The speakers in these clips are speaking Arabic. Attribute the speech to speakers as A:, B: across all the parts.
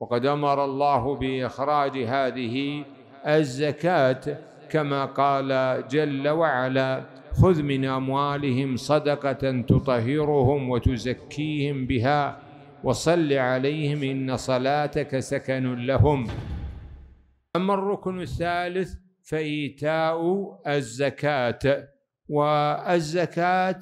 A: وقد امر الله باخراج هذه الزكاه كما قال جل وعلا خذ من اموالهم صدقه تطهرهم وتزكيهم بها وصل عليهم ان صلاتك سكن لهم اما الركن الثالث فايتاء الزكاه والزكاه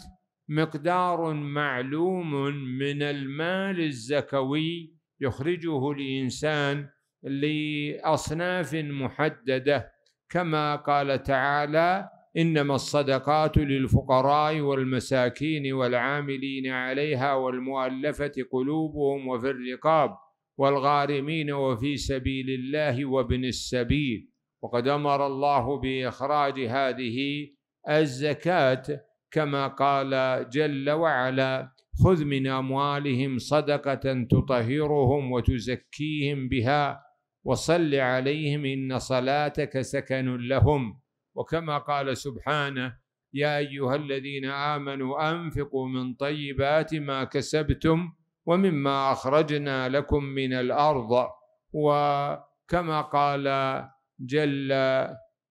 A: مقدار معلوم من المال الزكوي يخرجه الانسان لاصناف محدده كما قال تعالى انما الصدقات للفقراء والمساكين والعاملين عليها والمؤلفه قلوبهم وفي الرقاب والغارمين وفي سبيل الله وابن السبيل وقد امر الله باخراج هذه الزكاه كما قال جل وعلا خذ من اموالهم صدقه تطهرهم وتزكيهم بها وصل عليهم ان صلاتك سكن لهم وكما قال سبحانه يا ايها الذين امنوا انفقوا من طيبات ما كسبتم ومما اخرجنا لكم من الارض وكما قال جل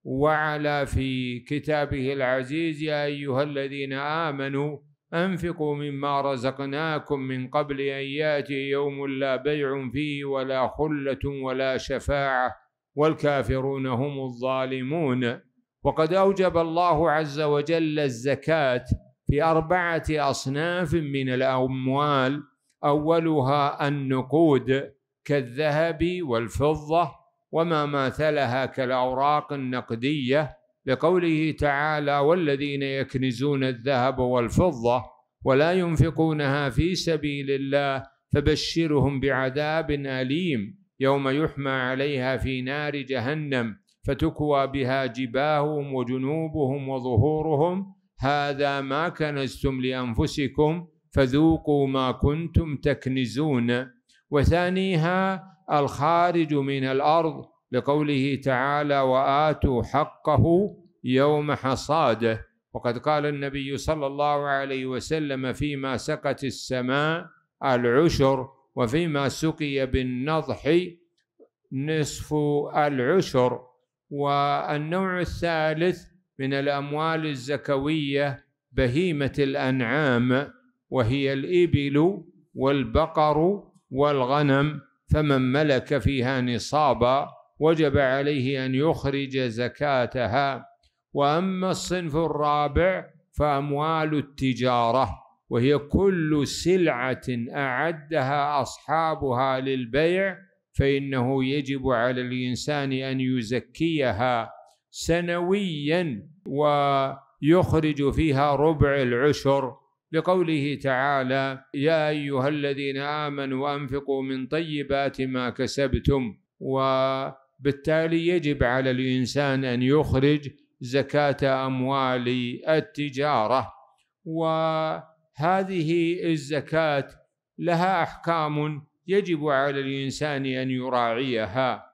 A: وعلا في كتابه العزيز يا ايها الذين امنوا أنفقوا مما رزقناكم من قبل أن يأتي يوم لا بيع فيه ولا خلة ولا شفاعة والكافرون هم الظالمون وقد أوجب الله عز وجل الزكاة في أربعة أصناف من الأموال أولها النقود كالذهب والفضة وما ماثلها كالأوراق النقدية لقوله تعالى والذين يكنزون الذهب والفضة ولا ينفقونها في سبيل الله فبشرهم بعذاب أليم يوم يحمى عليها في نار جهنم فتكوى بها جباههم وجنوبهم وظهورهم هذا ما كنزتم لأنفسكم فذوقوا ما كنتم تكنزون وثانيها الخارج من الأرض لقوله تعالى واتوا حقه يوم حصاده وقد قال النبي صلى الله عليه وسلم فيما سقت السماء العشر وفيما سقي بالنضح نصف العشر والنوع الثالث من الاموال الزكويه بهيمه الانعام وهي الابل والبقر والغنم فمن ملك فيها نصابا وجب عليه أن يخرج زكاتها وأما الصنف الرابع فأموال التجارة وهي كل سلعة أعدها أصحابها للبيع فإنه يجب على الإنسان أن يزكيها سنويا ويخرج فيها ربع العشر لقوله تعالى يا ايها الذين امنوا انفقوا من طيبات ما كسبتم و بالتالي يجب على الانسان ان يخرج زكاه اموال التجاره وهذه الزكاه لها احكام يجب على الانسان ان يراعيها